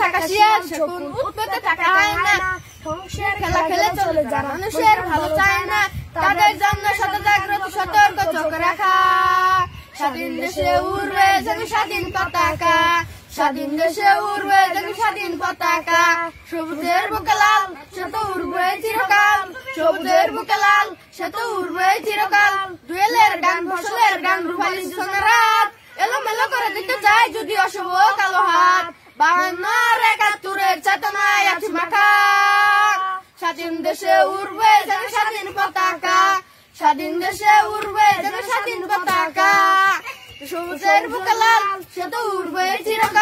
থাকা শিয়াল শকুন থাকা হয় না সংসার খেলা খেলে চলে যায় মানুষের ভালো চায় না তাদের জন্য শত জাগ্রত সতর্ক চোখ রাখা স্বাধীন দেশে উড়বে যেন স্বাধীন পতাকা স্বাধীন দেশে উড়বে যেন স্বাধীন পতাকা সবুজের বুকে লাল সে তো উড়বে চিরকাল সবুজের বুকে লাল সে তো উড়বে চিরকাল স্বাধীন দেশে উড়বে যেন স্বাধীন পতাকা স্বাধীন দেশে উড়বে যেন স্বাধীন পতাকা সবুজের বুকে লাল সে তো উড়বে চিরকাল